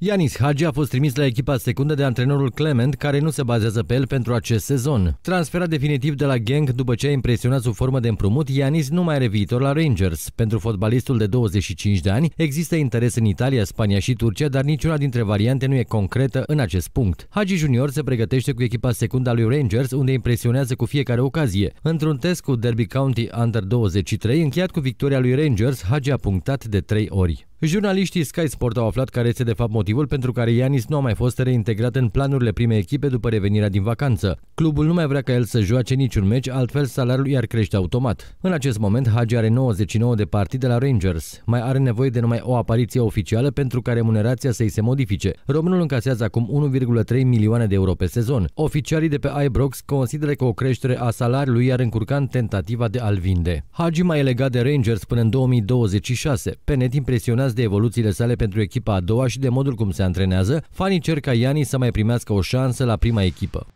Ianis Hagi a fost trimis la echipa secundă de antrenorul Clement, care nu se bazează pe el pentru acest sezon. Transferat definitiv de la Genk după ce a impresionat sub formă de împrumut, Ianis nu mai are viitor la Rangers. Pentru fotbalistul de 25 de ani există interes în Italia, Spania și Turcia, dar niciuna dintre variante nu e concretă în acest punct. Hagi Junior se pregătește cu echipa secundă a lui Rangers, unde impresionează cu fiecare ocazie. Într-un test cu Derby County Under 23, încheiat cu victoria lui Rangers, Hagi a punctat de 3 ori. Jurnaliștii Sky Sport au aflat care este de fapt motivul pentru care Ianis nu a mai fost reintegrat în planurile primei echipe după revenirea din vacanță. Clubul nu mai vrea ca el să joace niciun meci, altfel salariul i-ar crește automat. În acest moment, Hagi are 99 de partide la Rangers. Mai are nevoie de numai o apariție oficială pentru ca remunerația să-i se modifice. Românul încasează acum 1,3 milioane de euro pe sezon. Oficialii de pe Ibrox consideră că o creștere a salariului i ar încurca în tentativa de a-l vinde. Hagi mai e legat de Rangers până în 2026. Pe net impresionează impresionați de evoluțiile sale pentru echipa a doua și de modul cum se antrenează, fanii cer ca Iani să mai primească o șansă la prima echipă.